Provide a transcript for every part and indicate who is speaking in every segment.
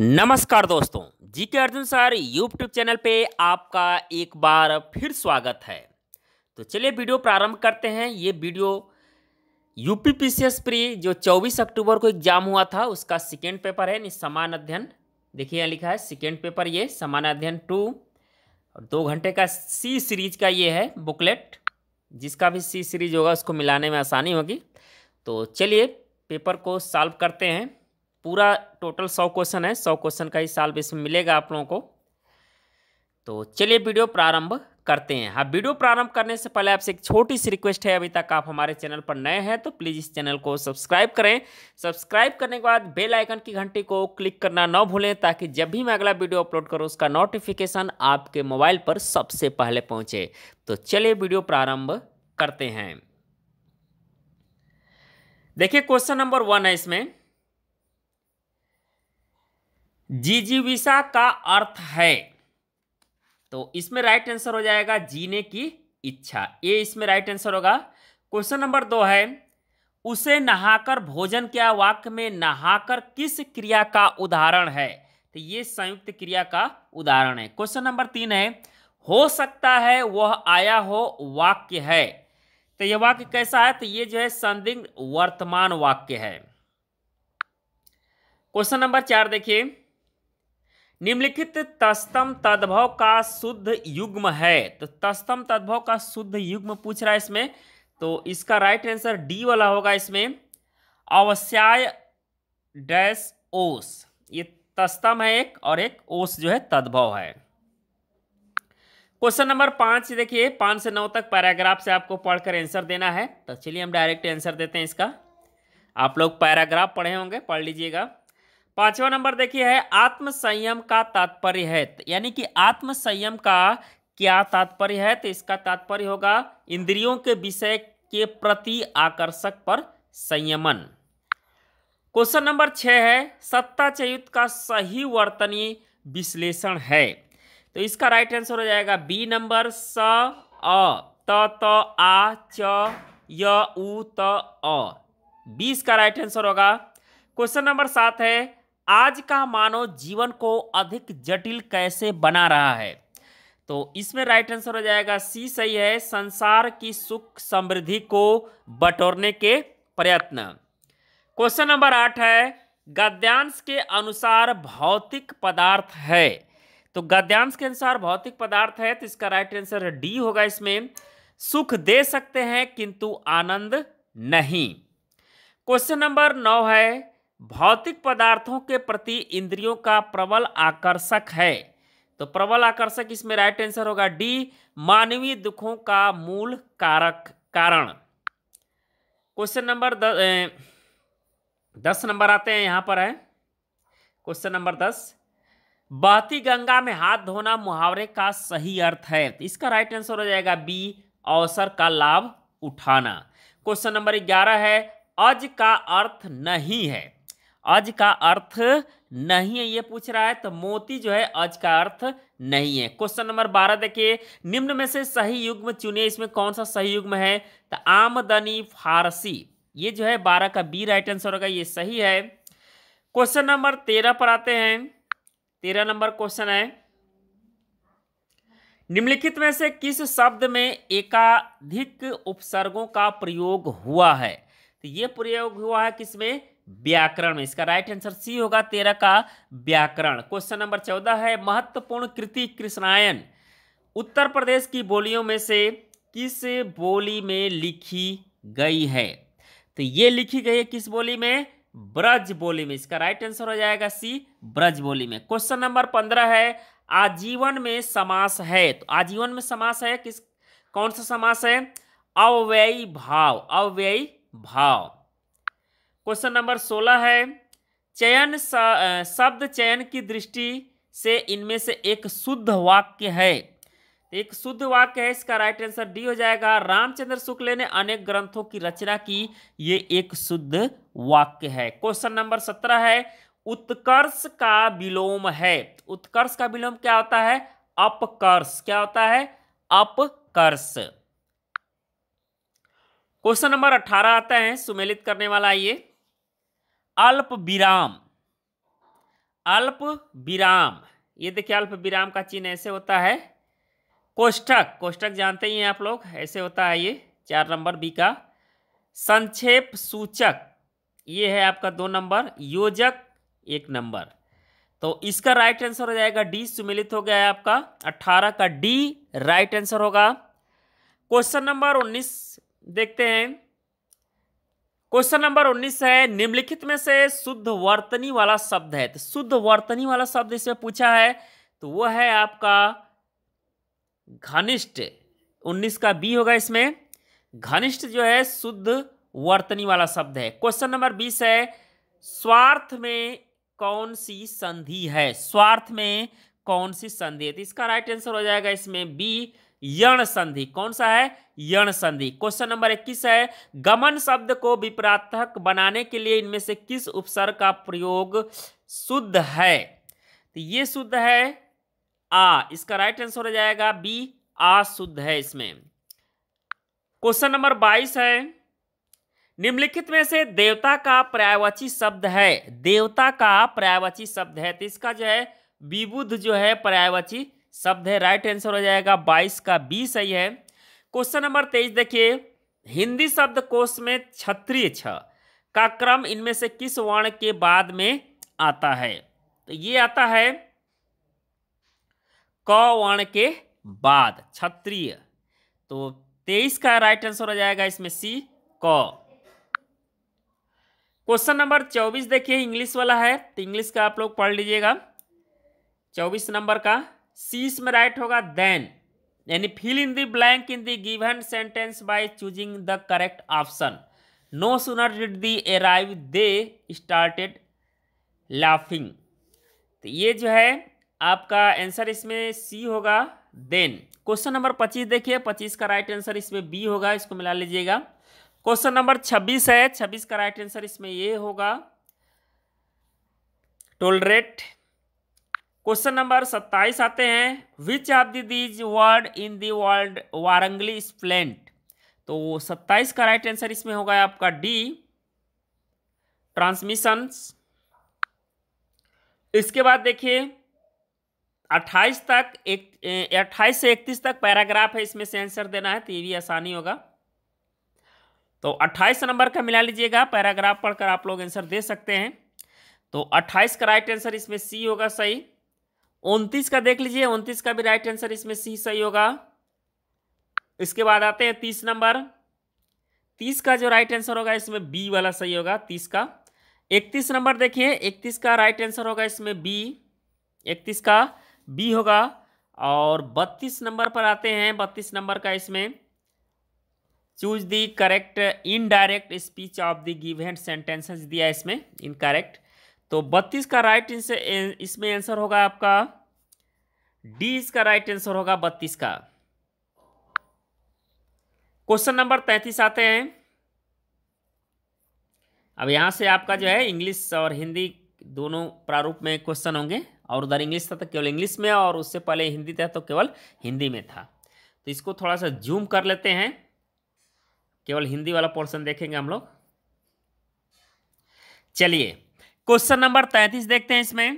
Speaker 1: नमस्कार दोस्तों जी के अर्जुन सर यूट्यूब चैनल पे आपका एक बार फिर स्वागत है तो चलिए वीडियो प्रारंभ करते हैं ये वीडियो यूपी एस प्री जो 24 अक्टूबर को एग्जाम हुआ था उसका सेकेंड पेपर है समान अध्ययन देखिए यहाँ लिखा है सेकेंड पेपर ये समान अध्ययन टू और दो घंटे का सी सीरीज का ये है बुकलेट जिसका भी सी सीरीज होगा उसको मिलाने में आसानी होगी तो चलिए पेपर को सॉल्व करते हैं पूरा टोटल सौ क्वेश्चन है सौ क्वेश्चन का ही साल इसमें मिलेगा आप लोगों को तो चलिए वीडियो प्रारंभ करते हैं हाँ वीडियो प्रारंभ करने से पहले आपसे एक छोटी सी रिक्वेस्ट है अभी तक आप हमारे चैनल पर नए हैं तो प्लीज़ इस चैनल को सब्सक्राइब करें सब्सक्राइब करने के बाद बेल आइकन की घंटी को क्लिक करना ना भूलें ताकि जब भी मैं अगला वीडियो अपलोड करूँ उसका नोटिफिकेशन आपके मोबाइल पर सबसे पहले पहुँचे तो चलिए वीडियो प्रारंभ करते हैं देखिए क्वेश्चन नंबर वन है इसमें जिजीविषा का अर्थ है तो इसमें राइट आंसर हो जाएगा जीने की इच्छा ये इसमें राइट आंसर होगा क्वेश्चन नंबर दो है उसे नहाकर भोजन क्या वाक्य में नहाकर किस क्रिया का उदाहरण है तो ये संयुक्त क्रिया का उदाहरण है क्वेश्चन नंबर तीन है हो सकता है वह आया हो वाक्य है तो यह वाक्य कैसा है तो ये जो है संदिग्ध वर्तमान वाक्य है क्वेश्चन नंबर चार देखिए निम्नलिखित तस्तम तद्भव का शुद्ध युग्म है तो तस्तम तद्भव का शुद्ध युग्म पूछ रहा है इसमें तो इसका राइट आंसर डी वाला होगा इसमें अवश्याय डैश ओस ये तस्तम है एक और एक ओस जो है तद्भव है क्वेश्चन नंबर पांच देखिए पांच से नौ तक पैराग्राफ से आपको पढ़कर आंसर देना है तो चलिए हम डायरेक्ट आंसर देते हैं इसका आप लोग पैराग्राफ पढ़े होंगे पढ़ लीजिएगा पांचवा नंबर देखिए है आत्मसंयम का तात्पर्य है यानी कि आत्म संयम का क्या तात्पर्य है तो इसका तात्पर्य होगा इंद्रियों के विषय के प्रति आकर्षक पर संयमन क्वेश्चन नंबर छः है चयुत का सही वर्तनी विश्लेषण है तो इसका राइट आंसर हो जाएगा बी नंबर स अ त त आ च य उ त अ बी इसका राइट आंसर होगा क्वेश्चन नंबर सात है आज का मानव जीवन को अधिक जटिल कैसे बना रहा है तो इसमें राइट आंसर हो जाएगा सी सही है संसार की सुख समृद्धि को बटोरने के प्रयत्न क्वेश्चन नंबर आठ है गद्यांश के अनुसार भौतिक पदार्थ है तो गद्यांश के अनुसार भौतिक पदार्थ है तो इसका राइट आंसर डी होगा इसमें सुख दे सकते हैं किंतु आनंद नहीं क्वेश्चन नंबर नौ है भौतिक पदार्थों के प्रति इंद्रियों का प्रबल आकर्षक है तो प्रबल आकर्षक इसमें राइट आंसर होगा डी मानवीय दुखों का मूल कारक कारण क्वेश्चन नंबर दस नंबर आते हैं यहां पर है क्वेश्चन नंबर दस बहती गंगा में हाथ धोना मुहावरे का सही अर्थ है तो इसका राइट आंसर हो जाएगा बी अवसर का लाभ उठाना क्वेश्चन नंबर ग्यारह है अज का अर्थ नहीं है अज का अर्थ नहीं है ये पूछ रहा है तो मोती जो है अज का अर्थ नहीं है क्वेश्चन नंबर बारह देखिए निम्न में से सही युग्म चुनिए इसमें कौन सा सही युग्म है तो आमदनी फारसी ये जो है बारह का बी राइट आंसर होगा ये सही है क्वेश्चन नंबर तेरह पर आते हैं तेरह नंबर क्वेश्चन है निम्नलिखित में से किस शब्द में एकाधिक उपसर्गों का प्रयोग हुआ है तो ये प्रयोग हुआ है किसमें व्याकरण में इसका राइट आंसर सी होगा तेरह का व्याकरण क्वेश्चन नंबर चौदह है महत्वपूर्ण कृति कृष्णायन उत्तर प्रदेश की बोलियों में से किस बोली में लिखी गई है तो ये लिखी गई है किस बोली में ब्रज बोली में इसका राइट आंसर हो जाएगा सी ब्रज बोली में क्वेश्चन नंबर पंद्रह है आजीवन में समास है तो आजीवन में समास है किस कौन सा समास है अव्ययी भाव अव्ययी भाव क्वेश्चन नंबर सोलह है चयन शब्द चयन की दृष्टि से इनमें से एक शुद्ध वाक्य है एक शुद्ध वाक्य है इसका राइट आंसर डी हो जाएगा रामचंद्र शुक्ल ने अनेक ग्रंथों की रचना की ये एक शुद्ध वाक्य है क्वेश्चन नंबर सत्रह है उत्कर्ष का विलोम है उत्कर्ष का विलोम क्या होता है अपकर्ष क्या होता है अपकर्ष क्वेश्चन नंबर अठारह आता है सुमेलित करने वाला ये अल्प विराम अल्प विराम ये देखिए अल्प विराम का चिन्ह ऐसे होता है कोष्टक कोष्टक जानते ही हैं आप लोग ऐसे होता है ये चार नंबर बी का संक्षेप सूचक ये है आपका दो नंबर योजक एक नंबर तो इसका राइट आंसर हो जाएगा डी सुमिलित हो गया है आपका अट्ठारह का डी राइट आंसर होगा क्वेश्चन नंबर उन्नीस देखते हैं क्वेश्चन नंबर 19 है निम्नलिखित में से शुद्ध वर्तनी वाला शब्द है तो शुद्ध वर्तनी वाला शब्द इसमें पूछा है तो वो है आपका घनिष्ठ 19 का बी होगा इसमें घनिष्ठ जो है शुद्ध वर्तनी वाला शब्द है क्वेश्चन नंबर बीस है स्वार्थ में कौन सी संधि है स्वार्थ में कौन सी संधि है तो इसका राइट आंसर हो जाएगा इसमें बी यण संधि कौन सा है यण संधि क्वेश्चन नंबर इक्कीस है गमन शब्द को विपरातक बनाने के लिए इनमें से किस उपसर्ग का प्रयोग शुद्ध है तो ये शुद्ध है आ इसका राइट आंसर हो जाएगा बी आ शुद्ध है इसमें क्वेश्चन नंबर बाईस है निम्नलिखित में से देवता का पर्यायवाची शब्द है देवता का पर्यायवाची शब्द है तो इसका जो है विबुध जो है पर्यायवाची शब्द है राइट आंसर हो जाएगा बाईस का बी सही है क्वेश्चन नंबर तेईस देखिए हिंदी शब्द कोश में क्षत्रिय छ का क्रम इनमें से किस वर्ण के बाद में आता है तो ये आता है क वर्ण के बाद क्षत्रिय तो तेईस का राइट आंसर हो जाएगा इसमें सी क क्वेश्चन नंबर चौबीस देखिए इंग्लिश वाला है तो इंग्लिश का आप लोग पढ़ लीजिएगा चौबीस नंबर का सीस में राइट होगा देन यानी fill in the blank in the given sentence by choosing the correct option no sooner did the arrive they started laughing तो ये जो है आपका आंसर इसमें सी होगा देन क्वेश्चन नंबर पच्चीस देखिए पच्चीस का राइट आंसर इसमें बी होगा इसको मिला लीजिएगा क्वेश्चन नंबर छब्बीस है छब्बीस का राइट आंसर इसमें ये होगा टोलरेट क्वेश्चन नंबर सत्ताईस आते हैं which of these word in the world wrongly spelt तो सत्ताईस का राइट आंसर इसमें होगा आपका डी ट्रांसमिशंस इसके बाद देखिए 28 तक एक अट्ठाईस से 31 तक पैराग्राफ है इसमें से आंसर देना है तो ये भी आसानी होगा तो 28 नंबर का मिला लीजिएगा पैराग्राफ पढ़कर आप लोग आंसर दे सकते हैं तो 28 का राइट आंसर इसमें सी होगा सही उनतीस का देख लीजिए उनतीस का भी राइट आंसर इसमें सी सही होगा इसके बाद आते हैं तीस नंबर तीस का जो राइट आंसर होगा इसमें बी वाला सही होगा तीस का इकतीस नंबर देखिए इकतीस का राइट आंसर होगा इसमें बी इकतीस का बी होगा और बत्तीस नंबर पर आते हैं बत्तीस नंबर का इसमें choose the correct indirect speech of the given sentences दिया इसमें इनकरेक्ट तो बत्तीस का राइट इनसे इसमें आंसर होगा आपका डी इसका राइट आंसर होगा बत्तीस का क्वेश्चन नंबर तैतीस आते हैं अब यहां से आपका जो है इंग्लिश और हिंदी दोनों प्रारूप में क्वेश्चन होंगे और उधर इंग्लिश था तो केवल इंग्लिश में और उससे पहले हिंदी था तो केवल हिंदी में था तो इसको थोड़ा सा जूम कर लेते हैं केवल हिंदी वाला पोर्शन देखेंगे हम लोग चलिए क्वेश्चन नंबर तैंतीस देखते हैं इसमें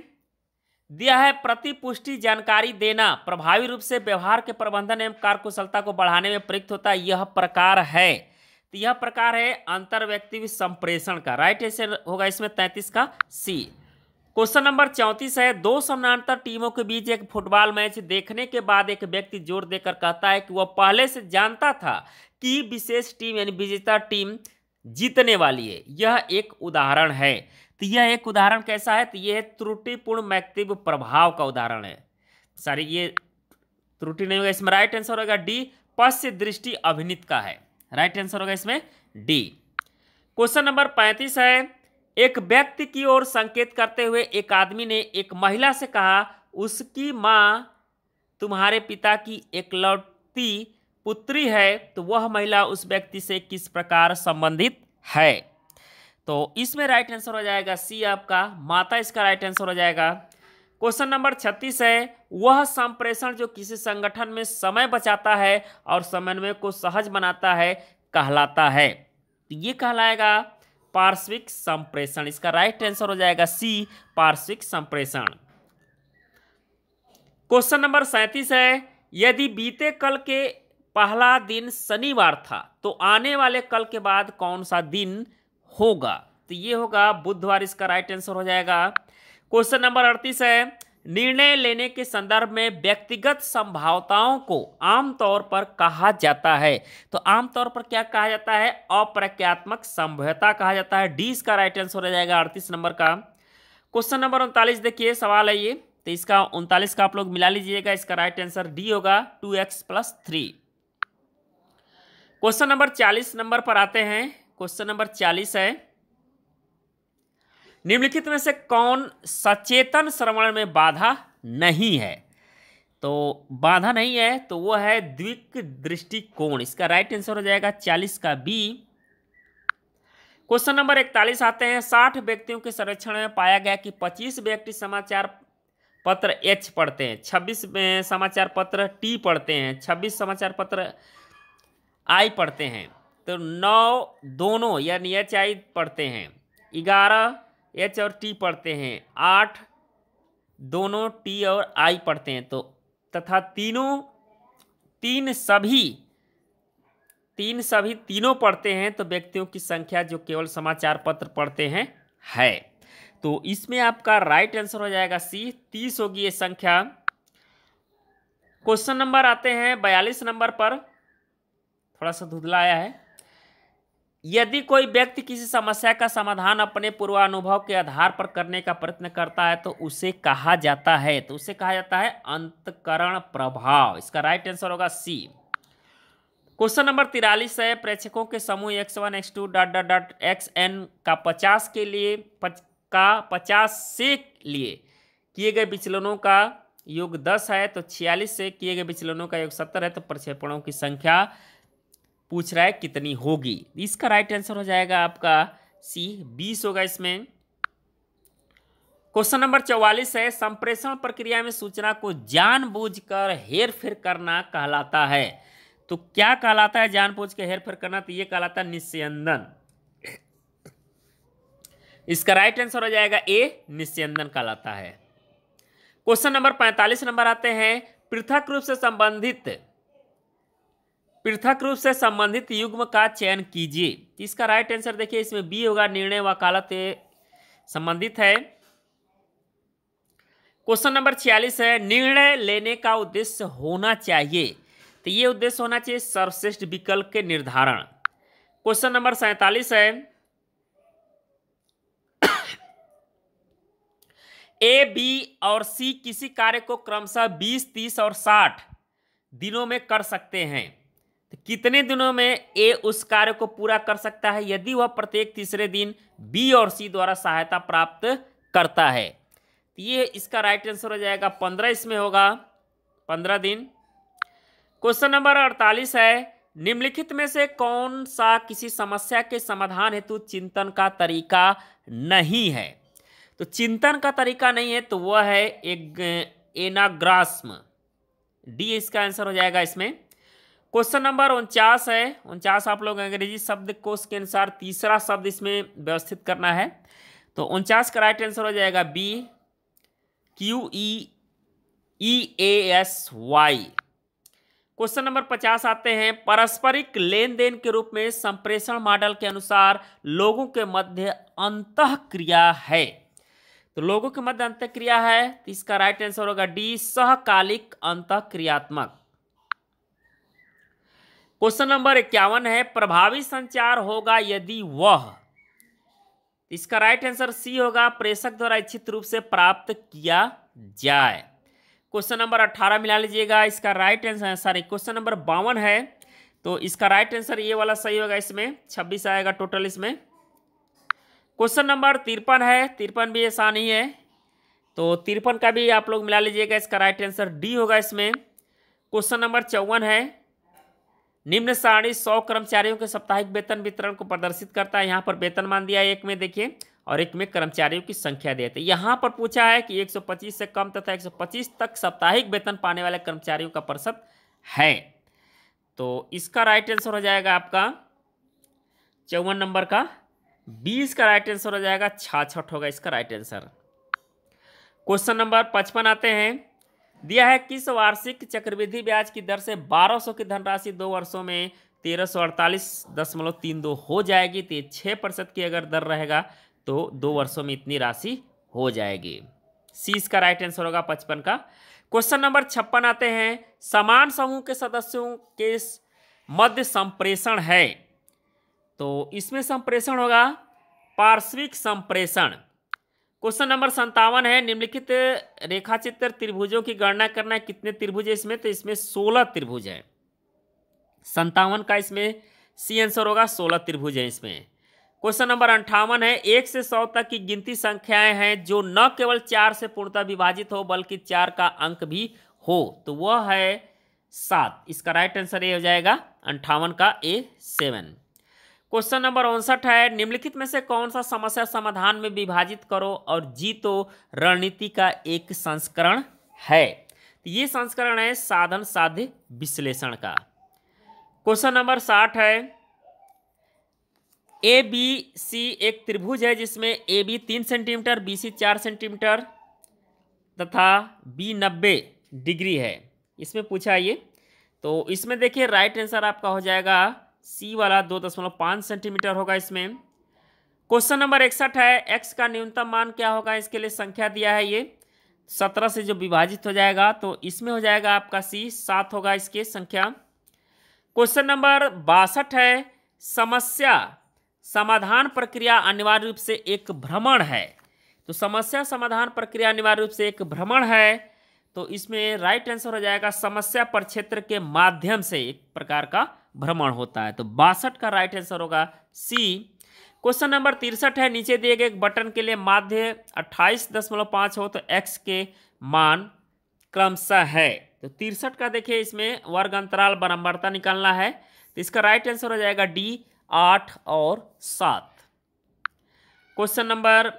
Speaker 1: दिया है प्रतिपुष्टि जानकारी देना प्रभावी रूप से व्यवहार के प्रबंधन एवं कार्यकुशलता को बढ़ाने में प्रयुक्त होता है यह प्रकार है तो यह प्रकार है अंतर्व्यक्ति संप्रेषण का राइट ऐसे होगा इसमें तैंतीस का सी क्वेश्चन नंबर चौंतीस है दो समानांतर टीमों के बीच एक फुटबॉल मैच देखने के बाद एक व्यक्ति जोर देकर कहता है कि वह पहले से जानता था कि विशेष टीम यानी विजेता टीम जीतने वाली है यह एक उदाहरण है तो यह एक उदाहरण कैसा है तो यह त्रुटिपूर्ण मैक्तिव प्रभाव का उदाहरण है सारी ये त्रुटि नहीं होगा इसमें राइट आंसर होगा डी पश्य दृष्टि अभिनित का है राइट आंसर होगा इसमें डी क्वेश्चन नंबर पैंतीस है एक व्यक्ति की ओर संकेत करते हुए एक आदमी ने एक महिला से कहा उसकी माँ तुम्हारे पिता की एकलौती पुत्री है तो वह महिला उस व्यक्ति से किस प्रकार संबंधित है तो इसमें राइट आंसर हो जाएगा सी आपका माता इसका राइट आंसर हो जाएगा क्वेश्चन नंबर छत्तीस है वह संप्रेषण जो किसी संगठन में समय बचाता है और समन्वय को सहज बनाता है कहलाता है तो ये कहलाएगा पार्श्विक संप्रेषण इसका राइट आंसर हो जाएगा सी पार्श्विक संप्रेषण क्वेश्चन नंबर सैंतीस है यदि बीते कल के पहला दिन शनिवार था तो आने वाले कल के बाद कौन सा दिन होगा तो ये होगा बुधवार इसका राइट आंसर हो जाएगा क्वेश्चन नंबर अड़तीस है निर्णय लेने के संदर्भ में व्यक्तिगत संभावताओं को आमतौर पर कहा जाता है तो आमतौर पर क्या कहा जाता है अप्रक्यात्मक संभवता कहा जाता है डी इसका राइट आंसर हो जाएगा अड़तीस नंबर का क्वेश्चन नंबर उनतालीस देखिए सवाल है ये तो इसका उनतालीस का आप लोग मिला लीजिएगा इसका राइट आंसर डी होगा two x plus three question number चालीस नंबर पर आते हैं क्वेश्चन नंबर चालीस है निम्नलिखित में से कौन सचेतन श्रवण में बाधा नहीं है तो बाधा नहीं है तो वो है द्विक दृष्टिकोण इसका राइट आंसर हो जाएगा चालीस का बी क्वेश्चन नंबर इकतालीस आते हैं साठ व्यक्तियों के सर्वेक्षण में पाया गया कि पच्चीस व्यक्ति समाचार पत्र एच पढ़ते हैं छब्बीस समाचार पत्र टी पढ़ते हैं छब्बीस समाचार पत्र आई पढ़ते हैं तो नौ दोनों यानी एच आई पढ़ते हैं ग्यारह एच और टी पढ़ते हैं आठ दोनों टी और आई पढ़ते हैं तो तथा तीनों तीन सभी तीन सभी तीनों पढ़ते हैं तो व्यक्तियों की संख्या जो केवल समाचार पत्र पढ़ते हैं है तो इसमें आपका राइट आंसर हो जाएगा सी तीस होगी ये संख्या क्वेश्चन नंबर आते हैं बयालीस नंबर पर थोड़ा सा धुधला आया है यदि कोई व्यक्ति किसी समस्या का समाधान अपने पूर्वानुभव के आधार पर करने का प्रयत्न करता है तो उसे कहा जाता है तो उसे कहा जाता है अंतकरण प्रभाव इसका राइट आंसर होगा सी क्वेश्चन नंबर तिरालीस है प्रेक्षकों के समूह x one x two dot dot dot x n का पचास के लिए पच, का पचास से लिए किए गए विचलनों का योग दस है तो छियालीस से किए गए विचलनों का योग सत्तर है तो प्रक्षेपणों की संख्या पूछ रहा है कितनी होगी इसका राइट आंसर हो जाएगा आपका सी बीस होगा इसमें क्वेश्चन नंबर चौवालीस है संप्रेषण प्रक्रिया में सूचना को जानबूझकर हेरफेर करना कहलाता है तो क्या कहलाता है जानबूझ के हेरफेर करना तो ये कहलाता है निस्यंदन इसका राइट आंसर हो जाएगा ए निस्यंदन कहलाता है क्वेश्चन नंबर पैंतालीस नंबर आते हैं पृथक रूप से संबंधित पृथक रूप से संबंधित युग्म का चयन कीजिए इसका राइट आंसर देखिए इसमें बी होगा निर्णय वकालत संबंधित है क्वेश्चन नंबर छियालीस है निर्णय लेने का उद्देश्य होना चाहिए तो ये उद्देश्य होना चाहिए सर्वश्रेष्ठ विकल्प के निर्धारण क्वेश्चन नंबर सैतालीस है ए बी और सी किसी कार्य को क्रमशः बीस तीस और साठ दिनों में कर सकते हैं तो कितने दिनों में ए उस कार्य को पूरा कर सकता है यदि वह प्रत्येक तीसरे दिन बी और सी द्वारा सहायता प्राप्त करता है तो ये इसका राइट आंसर हो जाएगा पंद्रह इसमें होगा पंद्रह दिन क्वेश्चन नंबर अड़तालीस है निम्नलिखित में से कौन सा किसी समस्या के समाधान हेतु चिंतन का तरीका नहीं है तो चिंतन का तरीका नहीं है तो वह है एक एनाग्रास्म डी इसका आंसर हो जाएगा इसमें क्वेश्चन नंबर उनचास है उनचास आप लोग अंग्रेजी शब्द कोश के अनुसार तीसरा शब्द इसमें व्यवस्थित करना है तो उनचास का राइट आंसर हो जाएगा B Q E E A S Y question number पचास आते हैं पारस्परिक लेन देन के रूप में संप्रेषण मॉडल के अनुसार लोगों के मध्य अंत क्रिया है तो लोगों के मध्य अंत क्रिया है तो इसका राइट आंसर होगा डी सहकालिक अंत क्रियात्मक क्वेश्चन नंबर इक्यावन है प्रभावी संचार होगा यदि वह इसका राइट आंसर सी होगा प्रेषक द्वारा इच्छित रूप से प्राप्त किया जाए क्वेश्चन नंबर अट्ठारह मिला लीजिएगा इसका right answer sorry question number बावन है तो इसका राइट आंसर ये वाला सही होगा इसमें छब्बीस आएगा टोटल इसमें क्वेश्चन नंबर तिरपन है तिरपन भी ऐसा नहीं है तो तिरपन का भी आप लोग मिला लीजिएगा इसका राइट आंसर डी होगा इसमें क्वेश्चन नंबर चौवन है निम्न सारणी सौ कर्मचारियों के साप्ताहिक वेतन वितरण को प्रदर्शित करता है यहाँ पर वेतन मान दिया एक में देखिए और एक में कर्मचारियों की संख्या देते यहाँ पर पूछा है कि 125 से कम तथा 125 तक साप्ताहिक वेतन पाने वाले कर्मचारियों का प्रतिशत है तो इसका राइट आंसर हो जाएगा आपका चौवन नंबर का बीस का राइट आंसर हो जाएगा छाछठ होगा इसका राइट आंसर क्वेश्चन नंबर पचपन आते हैं दिया है किस वार्षिक चक्रवृद्धि ब्याज की दर से 1200 की धनराशि दो वर्षों में तेरह सौ अड़तालीस दशमलव तीन दो हो जाएगी तो छः प्रतिशत की अगर दर रहेगा तो दो वर्षों में इतनी राशि हो जाएगी सी इसका राइट आंसर होगा पचपन का क्वेश्चन नंबर छप्पन आते हैं समान समूह के सदस्यों के मध्य संप्रेषण है तो इसमें संप्रेषण होगा पार्श्विक संप्रेषण क्वेश्चन नंबर संतावन है निम्नलिखित रेखाचित्र त्रिभुजों की गणना करना है कितने त्रिभुज है इसमें तो इसमें सोलह त्रिभुज है संतावन का इसमें सी आंसर होगा सोलह त्रिभुज है इसमें क्वेश्चन नंबर अंठावन है एक से सौ तक की गिनती संख्याएं हैं जो न केवल चार से पूर्णतः विभाजित हो बल्कि चार का अंक भी हो तो वह है सात इसका राइट आंसर ए हो जाएगा अंठावन का ए सेवन क्वेश्चन नंबर उनसठ है निम्नलिखित में से कौन सा समस्या समाधान में विभाजित करो और जीतो रणनीति का एक संस्करण है तो ये संस्करण है साधन साध्य विश्लेषण का क्वेश्चन नंबर साठ है ए बी सी एक त्रिभुज है जिसमें ए बी तीन सेंटीमीटर बी सी चार सेंटीमीटर तथा बी नब्बे डिग्री है इसमें पूछा ये तो इसमें देखिए राइट आंसर आपका हो जाएगा सी वाला दो दशमलव पाँच सेंटीमीटर होगा इसमें क्वेश्चन नंबर इकसठ है एक्स का न्यूनतम मान क्या होगा इसके लिए संख्या दिया है ये सत्रह से जो विभाजित हो जाएगा तो इसमें हो जाएगा आपका सी सात होगा इसके संख्या क्वेश्चन नंबर बासठ है समस्या समाधान प्रक्रिया अनिवार्य रूप से एक भ्रमण है तो समस्या समाधान प्रक्रिया अनिवार्य रूप से एक भ्रमण है तो इसमें राइट आंसर हो जाएगा समस्या पर क्षेत्र के माध्यम से एक प्रकार का भ्रमण होता है तो बासठ का राइट आंसर होगा सी क्वेश्चन नंबर तिरसठ है नीचे दिए गए बटन के लिए माध्य अट्ठाईस दशमलव पाँच हो तो एक्स के मान क्रमशः है तो तिरसठ का देखिए इसमें वर्ग अंतराल बरम्बरता निकालना है तो इसका राइट आंसर हो जाएगा डी आठ और सात क्वेश्चन नंबर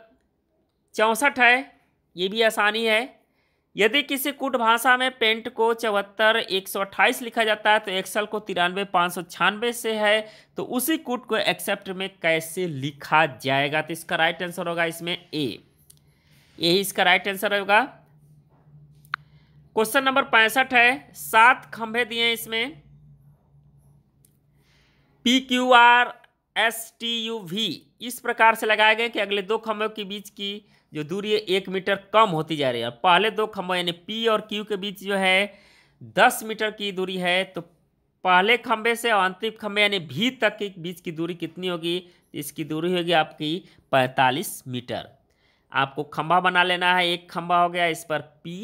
Speaker 1: चौंसठ है ये भी आसानी है यदि किसी कूट भाषा में पेंट को चौहत्तर एक सौ अट्ठाईस लिखा जाता है तो एक्सल को तिरानवे पाँच सौ छियानवे से है तो उसी कूट को एक्सेप्ट में कैसे लिखा जाएगा तो इसका राइट आंसर होगा इसमें ए यही इसका राइट आंसर होगा क्वेश्चन नंबर पैंसठ है सात खंभे दिए हैं इसमें P Q R S T U V इस प्रकार से लगाए गए कि अगले दो खंभों के बीच की जो दूरी है एक मीटर कम होती जा रही है पहले दो खम्भों यानी पी और क्यू के बीच जो है दस मीटर की दूरी है तो पहले खम्भे से और अंतिम खम्भे यानी भी तक के बीच की दूरी कितनी होगी इसकी दूरी होगी आपकी पैंतालीस मीटर आपको खम्भा बना लेना है एक खम्भा हो गया इस पर पी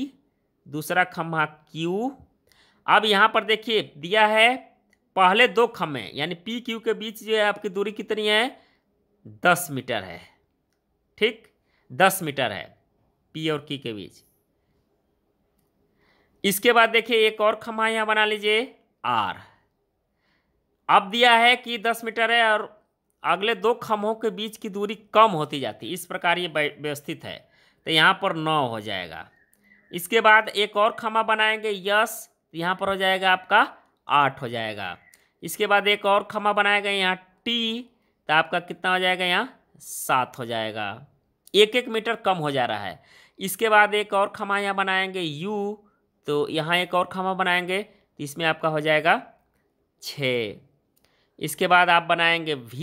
Speaker 1: दूसरा खम्भा क्यू अब यहाँ पर देखिए दिया है पहले दो खम्भे यानी पी क्यू के बीच जो है आपकी दूरी कितनी है दस मीटर है ठीक दस मीटर है पी और की के बीच इसके बाद देखिए एक और खम्भा यहाँ बना लीजिए आर अब दिया है कि दस मीटर है और अगले दो खम्भों के बीच की दूरी कम होती जाती इस प्रकार ये व्यवस्थित है तो यहाँ पर नौ हो जाएगा इसके बाद एक और खम्भा बनाएंगे यस यहाँ पर हो जाएगा आपका आठ हो जाएगा इसके बाद एक और खम्भा बनाएगा यहाँ टी तो आपका कितना हो जाएगा यहाँ सात हो जाएगा एक एक मीटर कम हो जा रहा है इसके बाद एक और खमा यहाँ बनाएंगे यू तो यहाँ एक और खमा बनाएंगे तो इसमें आपका हो जाएगा छः इसके बाद आप बनाएंगे V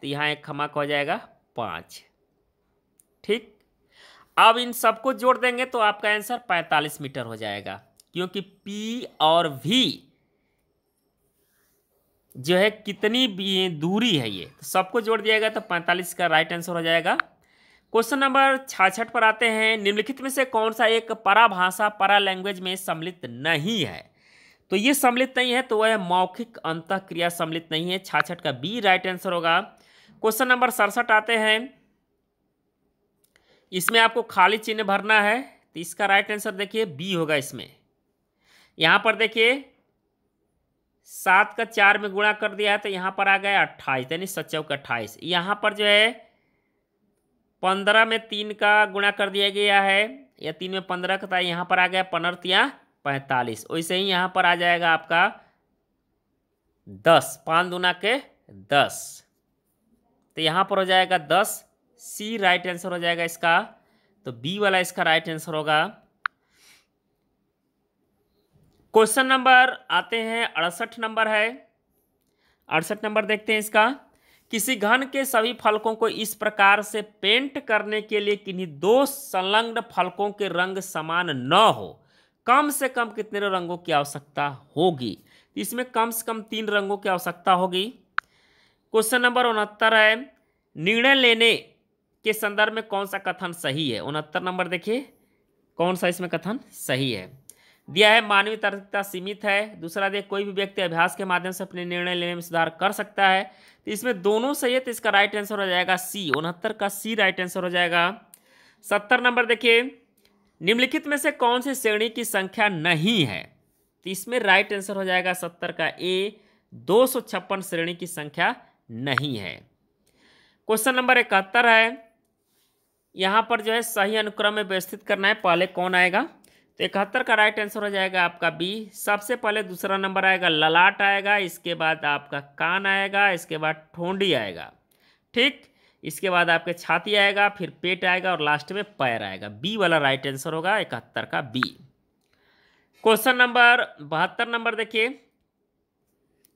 Speaker 1: तो यहाँ एक खमा का हो जाएगा पाँच ठीक अब इन सबको जोड़ देंगे तो आपका आंसर पैंतालीस मीटर हो जाएगा क्योंकि पी और वी जो है कितनी दूरी है ये तो सबको जोड़ दिया गया तो पैंतालीस का राइट आंसर हो जाएगा क्वेश्चन नंबर छाछठ पर आते हैं निम्नलिखित में से कौन सा एक पराभाषा परा लैंग्वेज में सम्मिलित नहीं है तो ये सम्मिलित नहीं है तो वह मौखिक अंत क्रिया सम्मिलित नहीं है छाछठ का बी राइट आंसर होगा क्वेश्चन नंबर सड़सठ आते हैं इसमें आपको खाली चिन्ह भरना है तो इसका राइट आंसर देखिए बी होगा इसमें यहाँ पर देखिए सात का चार में गुणा कर दिया है तो यहाँ पर आ गया अट्ठाईस यानी सचौ का अट्ठाईस यहाँ पर जो है पंद्रह में तीन का गुणा कर दिया गया है या तीन में पंद्रह का था यहाँ पर आ गया या पैंतालीस वैसे ही यहाँ पर आ जाएगा आपका दस पाँच दुना के दस तो यहाँ पर हो जाएगा दस सी राइट आंसर हो जाएगा इसका तो बी वाला इसका राइट आंसर होगा क्वेश्चन नंबर आते हैं अड़सठ नंबर है अड़सठ नंबर देखते हैं इसका किसी घन के सभी फलकों को इस प्रकार से पेंट करने के लिए किन्हीं दो संलग्न फलकों के रंग समान न हो कम से कम कितने रंगों की आवश्यकता होगी इसमें कम से कम तीन रंगों की आवश्यकता होगी क्वेश्चन नंबर उनहत्तर है निर्णय लेने के संदर्भ में कौन सा कथन सही है उनहत्तर नंबर देखिए कौन सा इसमें कथन सही है दिया है मानवीय तर्कता सीमित है दूसरा दिया कोई भी व्यक्ति अभ्यास के माध्यम से अपने निर्णय लेने में सुधार कर सकता है तो इसमें दोनों सही है तो इसका राइट आंसर हो जाएगा सी उनहत्तर का सी राइट आंसर हो जाएगा सत्तर नंबर देखिए निम्नलिखित में से कौन सी श्रेणी की संख्या नहीं है तो इसमें राइट आंसर हो जाएगा सत्तर का ए दो श्रेणी की संख्या नहीं है क्वेश्चन नंबर इकहत्तर है यहाँ पर जो है सही अनुक्रम में व्यवस्थित करना है पहले कौन आएगा तो इकहत्तर का राइट आंसर हो जाएगा आपका बी सबसे पहले दूसरा नंबर आएगा ललाट आएगा इसके बाद आपका कान आएगा इसके बाद ठोंडी आएगा ठीक इसके बाद आपके छाती आएगा फिर पेट आएगा और लास्ट में पैर आएगा बी वाला राइट आंसर होगा इकहत्तर का बी क्वेश्चन नंबर बहत्तर नंबर देखिए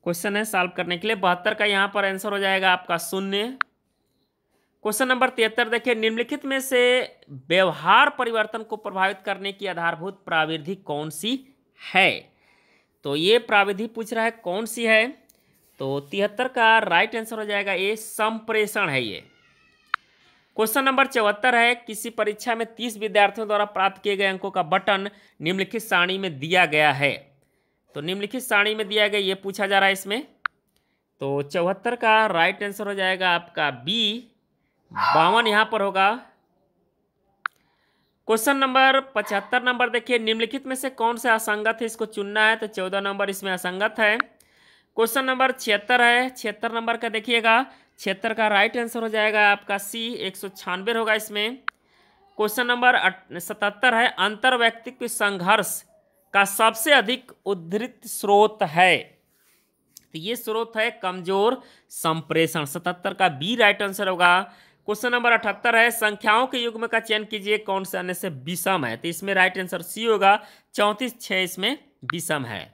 Speaker 1: क्वेश्चन है सॉल्व करने के लिए बहत्तर का यहाँ पर आंसर हो जाएगा आपका शून्य क्वेश्चन नंबर तिहत्तर देखिए निम्नलिखित में से व्यवहार परिवर्तन को प्रभावित करने की आधारभूत प्राविधि कौन सी है तो ये प्राविधि पूछ रहा है कौन सी है तो तिहत्तर का राइट आंसर हो जाएगा ये संप्रेषण है ये क्वेश्चन नंबर चौहत्तर है किसी परीक्षा में तीस विद्यार्थियों द्वारा प्राप्त किए गए अंकों का बटन निम्नलिखित सारणी में दिया गया है तो निम्नलिखित सारणी में दिया गया ये पूछा जा रहा है इसमें तो चौहत्तर का राइट आंसर हो जाएगा आपका बी बावन यहाँ पर होगा क्वेश्चन नंबर पचहत्तर नंबर देखिए निम्नलिखित में से कौन सा असंगत है इसको चुनना है तो चौदह नंबर इसमें असंगत है क्वेश्चन नंबर छिहत्तर है छिहत्तर नंबर का देखिएगा छिहत्तर का राइट आंसर हो जाएगा आपका सी एक सौ छियानवे होगा इसमें क्वेश्चन नंबर सतहत्तर है अंतर व्यक्तित्व संघर्ष का सबसे अधिक उद्धृत स्रोत है तो ये स्रोत है कमजोर संप्रेषण सतहत्तर का बी राइट आंसर होगा क्वेश्चन नंबर अठहत्तर है संख्याओं के युग्म का चयन कीजिए कौन से अन्य से विषम है तो इसमें राइट आंसर सी होगा चौंतीस छः इसमें विषम है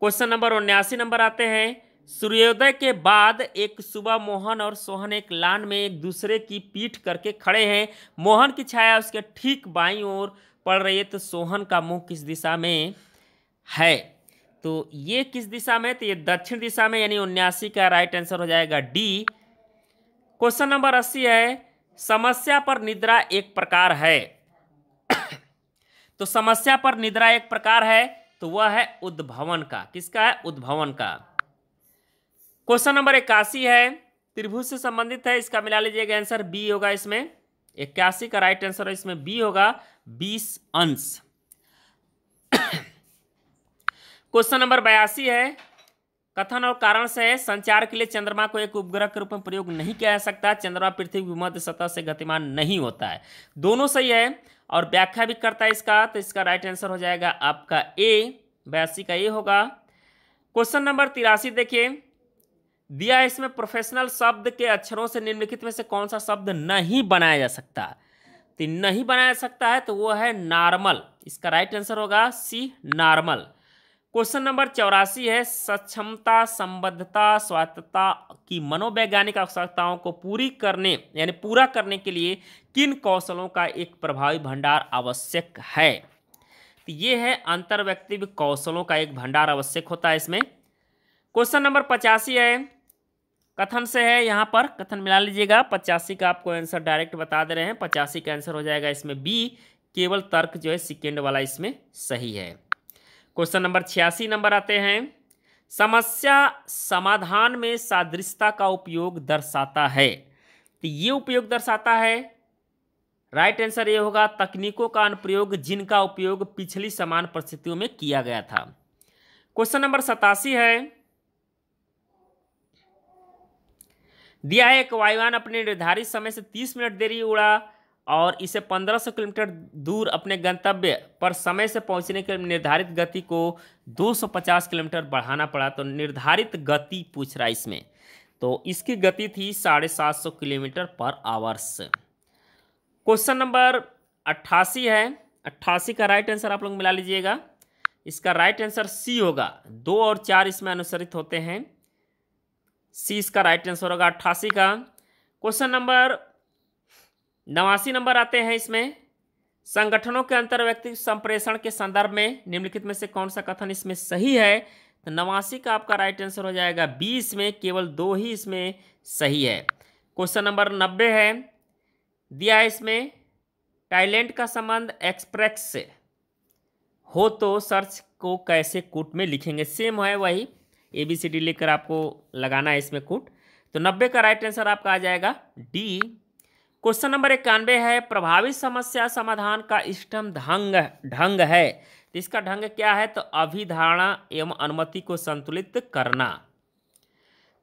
Speaker 1: क्वेश्चन नंबर उन्यासी नंबर आते हैं सूर्योदय के बाद एक सुबह मोहन और सोहन एक लान में एक दूसरे की पीठ करके खड़े हैं मोहन की छाया उसके ठीक बाई ओर पड़ रही है तो सोहन का मुंह किस दिशा में है तो ये किस दिशा में तो ये दक्षिण दिशा में यानी उन्यासी का राइट आंसर हो जाएगा डी क्वेश्चन नंबर अस्सी है समस्या पर निद्रा एक प्रकार है तो समस्या पर निद्रा एक प्रकार है तो वह है उद्भवन का किसका है उद्भवन का क्वेश्चन नंबर इक्यासी है त्रिभुज से संबंधित है इसका मिला लीजिएगा आंसर बी होगा इसमें इक्यासी का राइट आंसर है इसमें बी होगा बीस अंश क्वेश्चन नंबर बयासी है कथन और कारण से संचार के लिए चंद्रमा को एक उपग्रह के रूप में प्रयोग नहीं किया जा सकता चंद्रमा पृथ्वी भूमध्य सतह से गतिमान नहीं होता है दोनों सही है और व्याख्या भी करता है इसका तो इसका राइट आंसर हो जाएगा आपका ए बयासी का ए होगा क्वेश्चन नंबर तिरासी देखिए दिया इसमें प्रोफेशनल शब्द के अक्षरों से निम्नलिखित में से कौन सा शब्द नहीं बनाया जा सकता तो नहीं बनाया जा सकता है तो वो है नॉर्मल इसका राइट आंसर होगा सी नॉर्मल क्वेश्चन नंबर चौरासी है सक्षमता संबद्धता स्वायत्तता की मनोवैज्ञानिक आवश्यकताओं को पूरी करने यानी पूरा करने के लिए किन कौशलों का एक प्रभावी भंडार आवश्यक है तो ये है अंतर्व्यक्तिव कौशलों का एक भंडार आवश्यक होता है इसमें क्वेश्चन नंबर पचासी है कथन से है यहाँ पर कथन मिला लीजिएगा पचासी का आपको आंसर डायरेक्ट बता दे रहे हैं पचासी का आंसर हो जाएगा इसमें बी केवल तर्क जो है सिकेंड वाला इसमें सही है क्वेश्चन नंबर छियासी नंबर आते हैं समस्या समाधान में सादृश्यता का उपयोग दर्शाता है तो ये उपयोग दर्शाता है राइट आंसर ये होगा तकनीकों का अनुप्रयोग जिनका उपयोग पिछली समान परिस्थितियों में किया गया था क्वेश्चन नंबर सतासी है दिया है एक वायुवान अपने निर्धारित समय से तीस मिनट देरी उड़ा और इसे 1500 किलोमीटर दूर अपने गंतव्य पर समय से पहुंचने के निर्धारित गति को 250 किलोमीटर बढ़ाना पड़ा तो निर्धारित गति पूछ रहा है इसमें तो इसकी गति थी साढ़े सात सौ किलोमीटर पर आवर्स क्वेश्चन नंबर अट्ठासी है अट्ठासी का राइट आंसर आप लोग मिला लीजिएगा इसका राइट आंसर सी होगा दो और चार इसमें अनुसरित होते हैं सी इसका राइट आंसर होगा अट्ठासी का क्वेश्चन नंबर नवासी नंबर आते हैं इसमें संगठनों के अंतर्व्यक्तिक संप्रेषण के संदर्भ में निम्नलिखित में से कौन सा कथन इसमें सही है तो नवासी का आपका राइट आंसर हो जाएगा बी इसमें केवल दो ही इसमें सही है क्वेश्चन नंबर नब्बे है दिया है इसमें टाइलेंट का संबंध एक्सप्रेस से हो तो सर्च को कैसे कूट में लिखेंगे सेम है वही ए बी सी डी लेकर आपको लगाना है इसमें कूट तो नब्बे का राइट आंसर आपका आ जाएगा डी क्वेश्चन नंबर इक्यानवे है प्रभावी समस्या समाधान का इष्टम ढंग ढंग है तो इसका ढंग क्या है तो अभिधारणा एवं अनुमति को संतुलित करना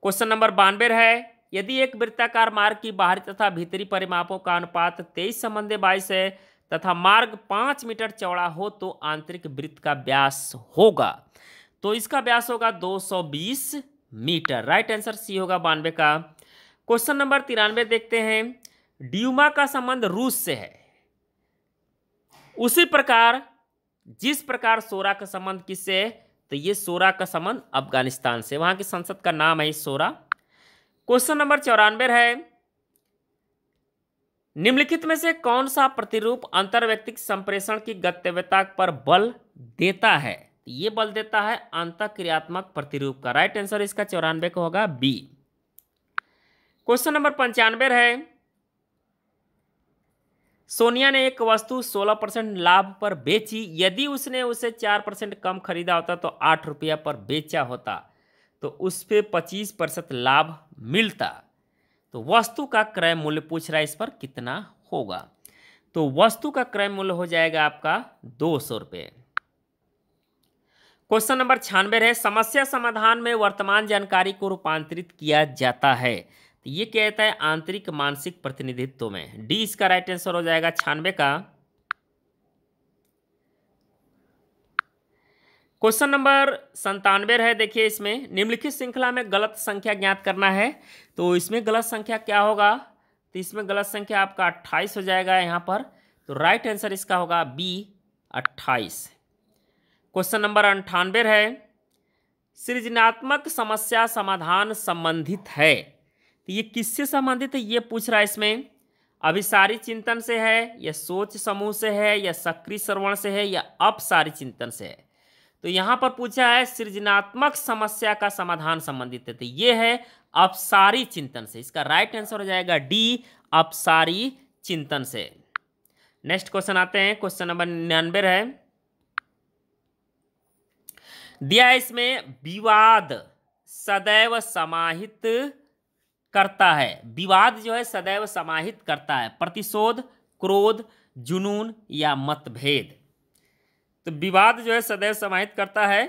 Speaker 1: क्वेश्चन नंबर बानवे है यदि एक वृत्ताकार मार्ग की बाहरी तथा भीतरी परिमापों का अनुपात तेईस संबंधे बाईस है तथा मार्ग पाँच मीटर चौड़ा हो तो आंतरिक वृत्त का व्यास होगा तो इसका व्यास होगा 220 मीटर राइट आंसर सी होगा बानवे का क्वेश्चन नंबर तिरानवे देखते हैं ड्यूमा का संबंध रूस से है उसी प्रकार जिस प्रकार सोरा का संबंध किससे है तो ये सोरा का संबंध अफगानिस्तान से वहां की संसद का नाम है सोरा क्वेश्चन नंबर चौरानवे है निम्नलिखित में से कौन सा प्रतिरूप अंतर्व्यक्तिक संप्रेषण की गतिव्यता पर बल देता है तो ये बल देता है अंत क्रियात्मक प्रतिरूप का राइट आंसर इसका चौरानवे का होगा बी क्वेश्चन नंबर पंचानवे है सोनिया ने एक वस्तु 16 परसेंट लाभ पर बेची यदि उसने उसे 4 परसेंट कम खरीदा होता तो आठ रुपया पर बेचा होता तो उस पर पच्चीस परसेंट लाभ मिलता तो वस्तु का क्रय मूल्य पूछ रहा है इस पर कितना होगा तो वस्तु का क्रय मूल्य हो जाएगा आपका दो सौ रुपये क्वेश्चन नंबर छियानवे है समस्या समाधान में वर्तमान जानकारी को रूपांतरित किया जाता है ये क्या रहता है आंतरिक मानसिक प्रतिनिधित्व में डी इसका राइट आंसर हो जाएगा छानवे का क्वेश्चन नंबर संतानवे है देखिए इसमें निम्नलिखित श्रृंखला में गलत संख्या ज्ञात करना है तो इसमें गलत संख्या क्या होगा तो इसमें गलत संख्या आपका अट्ठाईस हो जाएगा यहाँ पर तो राइट आंसर इसका होगा बी अट्ठाईस क्वेश्चन नंबर अंठानवे है सृजनात्मक समस्या समाधान संबंधित है तो ये किससे संबंधित है ये पूछ रहा है इसमें अभिसारी चिंतन से है या सोच समूह से है या सक्रिय श्रवण से है या अपसारी चिंतन से है तो यहाँ पर पूछा है सृजनात्मक समस्या का समाधान संबंधित है तो ये है अपसारी चिंतन से इसका राइट आंसर हो जाएगा डी अपसारी चिंतन से नेक्स्ट क्वेश्चन आते हैं क्वेश्चन नंबर निन्यानवे है दिया है इसमें विवाद सदैव समाहित करता है विवाद जो है सदैव समाहित करता है प्रतिशोध क्रोध जुनून या मतभेद तो विवाद जो है सदैव समाहित करता है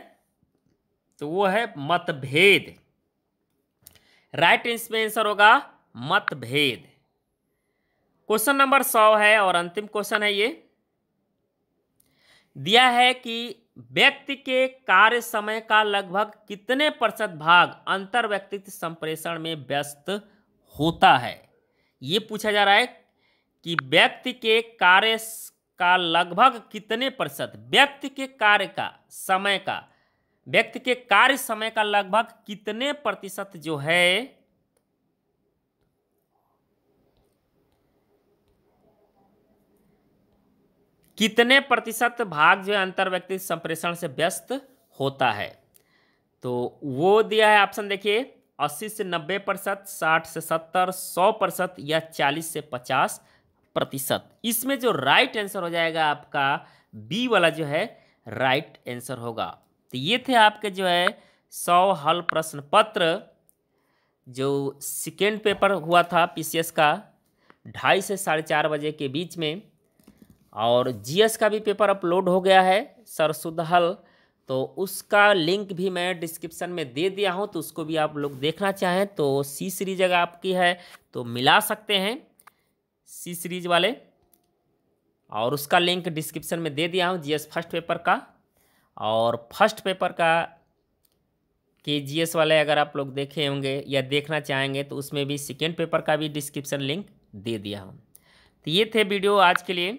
Speaker 1: तो वो है मतभेद राइट इसमें आंसर होगा मतभेद क्वेश्चन नंबर सौ है और अंतिम क्वेश्चन है ये दिया है कि व्यक्ति के कार्य समय का लगभग कितने प्रतिशत भाग अंतर व्यक्तित्व संप्रेषण में व्यस्त होता है ये पूछा जा रहा है कि व्यक्ति के कार्य का लगभग कितने प्रतिशत व्यक्ति के कार्य का समय का व्यक्ति के कार्य समय का लगभग कितने प्रतिशत जो है कितने प्रतिशत भाग जो है अंतर्व्यक्ति संप्रेषण से व्यस्त होता है तो वो दिया है ऑप्शन देखिए 80 से 90 प्रतिशत साठ से 70 100 प्रतिशत या 40 से 50 प्रतिशत इसमें जो राइट आंसर हो जाएगा आपका बी वाला जो है राइट आंसर होगा तो ये थे आपके जो है सौ हल प्रश्न पत्र जो सेकेंड पेपर हुआ था पीसीएस का ढाई से साढ़े चार बजे के बीच में और जीएस का भी पेपर अपलोड हो गया है सरसुदहल तो उसका लिंक भी मैं डिस्क्रिप्शन में दे दिया हूँ तो उसको भी आप लोग देखना चाहें तो सी सीरीज अगर आपकी है तो मिला सकते हैं सी सीरीज वाले और उसका लिंक डिस्क्रिप्शन में दे दिया हूँ जीएस फर्स्ट पेपर का और फर्स्ट पेपर का के जीएस वाले अगर आप लोग देखे होंगे या देखना चाहेंगे तो उसमें भी सेकेंड पेपर का भी डिस्क्रिप्शन लिंक दे दिया हूँ तो ये थे वीडियो आज के लिए